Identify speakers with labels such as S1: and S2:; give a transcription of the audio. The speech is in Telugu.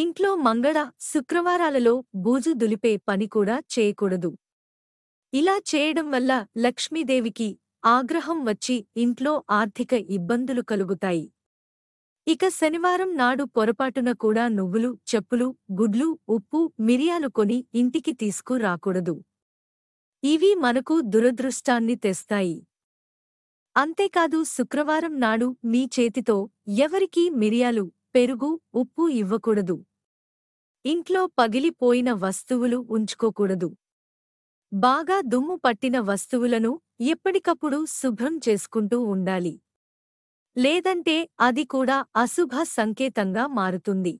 S1: ఇంట్లో మంగళ శుక్రవారాలలో బూజు దులిపే పని కూడా చేయకూడదు ఇలా చేయడం వల్ల లక్ష్మీదేవికి ఆగ్రహం వచ్చి ఇంట్లో ఆర్థిక ఇబ్బందులు కలుగుతాయి ఇక శనివారం నాడు పొరపాటున కూడా నువ్వులు చెప్పులు గుడ్లు ఉప్పు మిరియాలు కొని ఇంటికి తీసుకురాకూడదు ఇవి మనకు దురదృష్టాన్ని తెస్తాయి అంతేకాదు శుక్రవారం నాడు మీ చేతితో ఎవరికీ మిరియాలు పెరుగు ఉప్పు ఇవ్వకూడదు ఇంట్లో పగిలిపోయిన వస్తువులు ఉంచుకోకూడదు బాగా దుమ్ము పట్టిన వస్తువులను ఎప్పటికప్పుడు శుభ్రం చేసుకుంటూ ఉండాలి లేదంటే అది కూడా అశుభ సంకేతంగా మారుతుంది